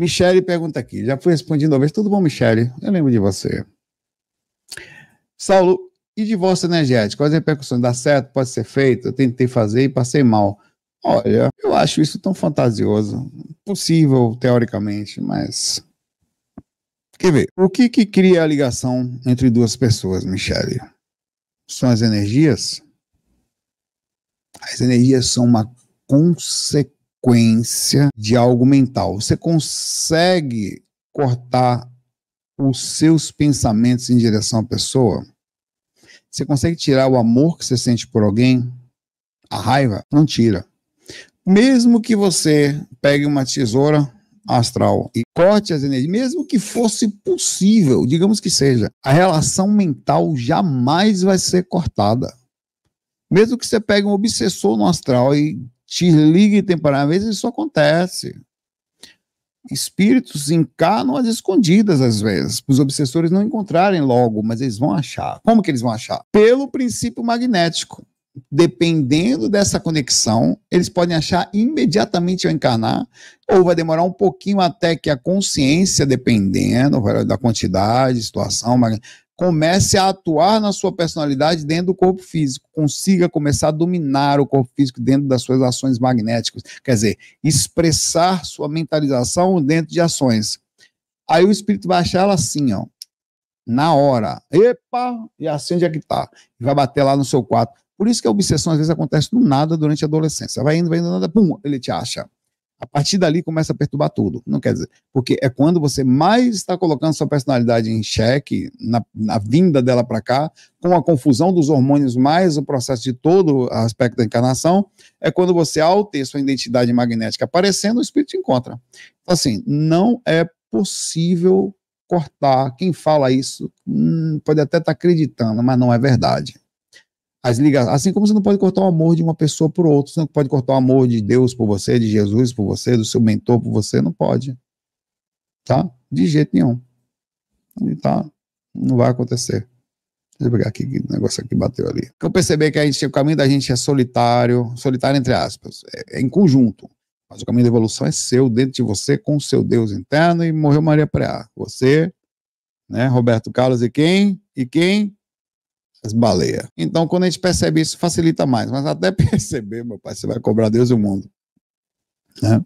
Michele pergunta aqui. Já fui respondido uma vez. Tudo bom, Michele? Eu lembro de você. Saulo, e divórcio energético? Quais repercussões? Dá certo? Pode ser feito? Eu tentei fazer e passei mal. Olha, eu acho isso tão fantasioso. Possível, teoricamente, mas. Quer ver? O que, que cria a ligação entre duas pessoas, Michele? São as energias? As energias são uma consequência consequência de algo mental. Você consegue cortar os seus pensamentos em direção à pessoa? Você consegue tirar o amor que você sente por alguém? A raiva? Não tira. Mesmo que você pegue uma tesoura astral e corte as energias, mesmo que fosse possível, digamos que seja, a relação mental jamais vai ser cortada. Mesmo que você pegue um obsessor no astral e Desligue temporariamente, isso acontece. Espíritos encarnam as escondidas às vezes, para os obsessores não encontrarem logo, mas eles vão achar. Como que eles vão achar? Pelo princípio magnético. Dependendo dessa conexão, eles podem achar imediatamente ao encarnar, ou vai demorar um pouquinho até que a consciência, dependendo da quantidade, situação, comece a atuar na sua personalidade dentro do corpo físico, consiga começar a dominar o corpo físico dentro das suas ações magnéticas, quer dizer, expressar sua mentalização dentro de ações. Aí o espírito vai achar ela assim, ó, na hora, epa, e acende a guitarra e vai bater lá no seu quarto. Por isso que a obsessão às vezes acontece do nada durante a adolescência, vai indo, vai indo, nada, pum, ele te acha. A partir dali começa a perturbar tudo. Não quer dizer, porque é quando você mais está colocando sua personalidade em xeque, na, na vinda dela para cá, com a confusão dos hormônios, mais o processo de todo o aspecto da encarnação, é quando você, ao ter sua identidade magnética aparecendo, o espírito te encontra. Então, assim, não é possível cortar. Quem fala isso hum, pode até estar tá acreditando, mas não é verdade as ligações. Assim como você não pode cortar o amor de uma pessoa por outra, você não pode cortar o amor de Deus por você, de Jesus por você, do seu mentor por você, não pode. Tá? De jeito nenhum. Tá? Não vai acontecer. Deixa eu pegar aqui o negócio que bateu ali. Eu percebi que a gente, o caminho da gente é solitário, solitário entre aspas, é, é em conjunto. Mas o caminho da evolução é seu, dentro de você, com o seu Deus interno, e morreu Maria Preá. Você, né, Roberto Carlos e quem? E quem? as baleias. Então, quando a gente percebe isso, facilita mais. Mas até perceber, meu pai, você vai cobrar Deus e o mundo. Né?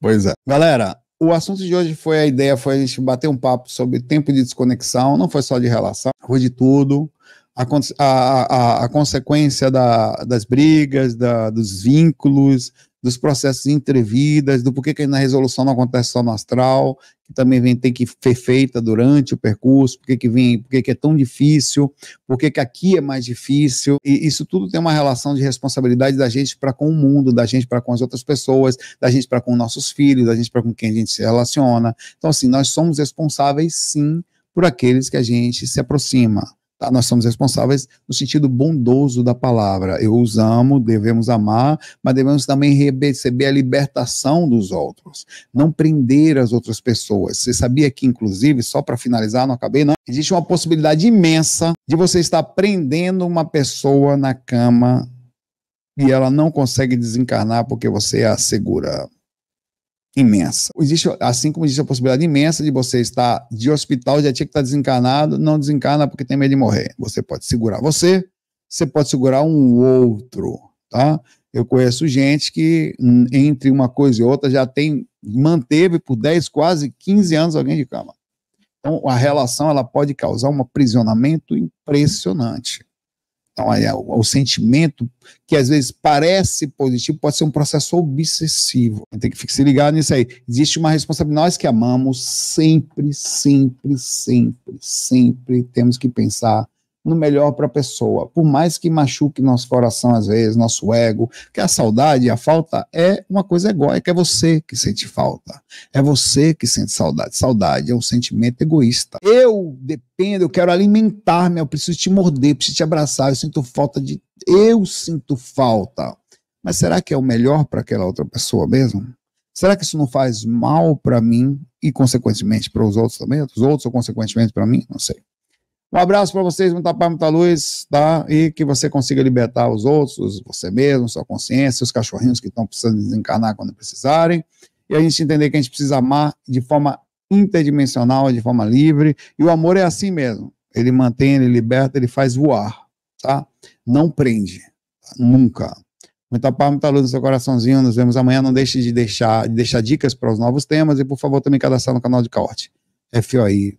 Pois é. Galera, o assunto de hoje foi a ideia, foi a gente bater um papo sobre tempo de desconexão, não foi só de relação, foi de tudo. A, a, a, a consequência da, das brigas, da, dos vínculos, dos processos de entrevidas, do porquê que na resolução não acontece só no astral, que também vem tem que ser feita durante o percurso, porquê que vem, porquê que é tão difícil, porquê que aqui é mais difícil. E isso tudo tem uma relação de responsabilidade da gente para com o mundo, da gente para com as outras pessoas, da gente para com nossos filhos, da gente para com quem a gente se relaciona. Então assim, nós somos responsáveis sim por aqueles que a gente se aproxima. Tá? Nós somos responsáveis no sentido bondoso da palavra. Eu os amo, devemos amar, mas devemos também receber a libertação dos outros. Não prender as outras pessoas. Você sabia que, inclusive, só para finalizar, não acabei, não? Existe uma possibilidade imensa de você estar prendendo uma pessoa na cama e ela não consegue desencarnar porque você a segura imensa. Existe, assim como existe a possibilidade imensa de você estar de hospital, já tinha que estar desencarnado, não desencarna porque tem medo de morrer. Você pode segurar você, você pode segurar um outro, tá? Eu conheço gente que hum, entre uma coisa e outra já tem manteve por 10, quase 15 anos alguém de cama. Então a relação ela pode causar um aprisionamento impressionante. Então, aí, é o, é o, sentimento, que às vezes parece positivo, pode ser um processo obsessivo. Tem que se ligar nisso aí. Existe uma responsabilidade. Nós que amamos, sempre, sempre, sempre, sempre temos que pensar no melhor para a pessoa, por mais que machuque nosso coração às vezes, nosso ego, que a saudade, a falta é uma coisa é egóica, é você que sente falta, é você que sente saudade. Saudade é um sentimento egoísta. Eu dependo, eu quero alimentar-me, eu preciso te morder, preciso te abraçar, eu sinto falta de. Eu sinto falta. Mas será que é o melhor para aquela outra pessoa mesmo? Será que isso não faz mal para mim e, consequentemente, para os outros também? Os outros, ou consequentemente, para mim? Não sei. Um abraço para vocês, muita paz, muita luz, tá? E que você consiga libertar os outros, você mesmo, sua consciência, os cachorrinhos que estão precisando desencarnar quando precisarem. E a gente entender que a gente precisa amar de forma interdimensional, de forma livre. E o amor é assim mesmo. Ele mantém, ele liberta, ele faz voar, tá? Não prende, tá? nunca. Muita paz, muita luz no seu coraçãozinho. Nos vemos amanhã. Não deixe de deixar, de deixar dicas para os novos temas e, por favor, também cadastrar no canal de Caorte. FOI